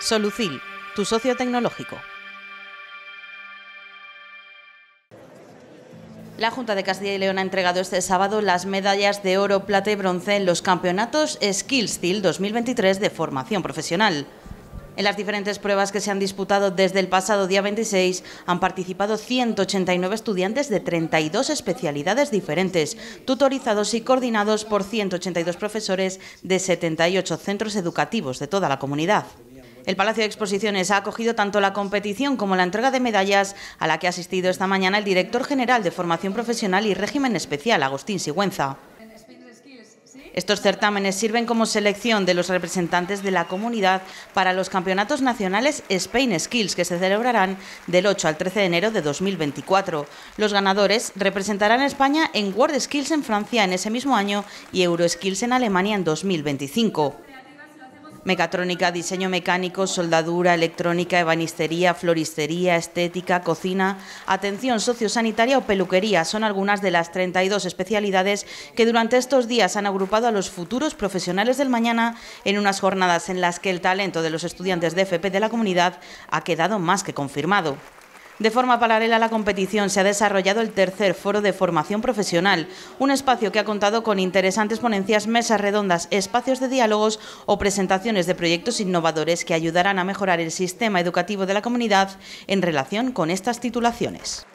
Solucil, tu socio tecnológico. La Junta de Castilla y León ha entregado este sábado las medallas de oro, plata y bronce en los campeonatos SkillSteel 2023 de formación profesional. En las diferentes pruebas que se han disputado desde el pasado día 26 han participado 189 estudiantes de 32 especialidades diferentes, tutorizados y coordinados por 182 profesores de 78 centros educativos de toda la comunidad. El Palacio de Exposiciones ha acogido tanto la competición como la entrega de medallas a la que ha asistido esta mañana el director general de Formación Profesional y Régimen Especial, Agustín Sigüenza. Estos certámenes sirven como selección de los representantes de la comunidad para los campeonatos nacionales Spain Skills que se celebrarán del 8 al 13 de enero de 2024. Los ganadores representarán a España en World Skills en Francia en ese mismo año y Euro Skills en Alemania en 2025. Mecatrónica, diseño mecánico, soldadura, electrónica, ebanistería, floristería, estética, cocina, atención sociosanitaria o peluquería son algunas de las 32 especialidades que durante estos días han agrupado a los futuros profesionales del mañana en unas jornadas en las que el talento de los estudiantes de FP de la comunidad ha quedado más que confirmado. De forma paralela a la competición se ha desarrollado el tercer foro de formación profesional, un espacio que ha contado con interesantes ponencias, mesas redondas, espacios de diálogos o presentaciones de proyectos innovadores que ayudarán a mejorar el sistema educativo de la comunidad en relación con estas titulaciones.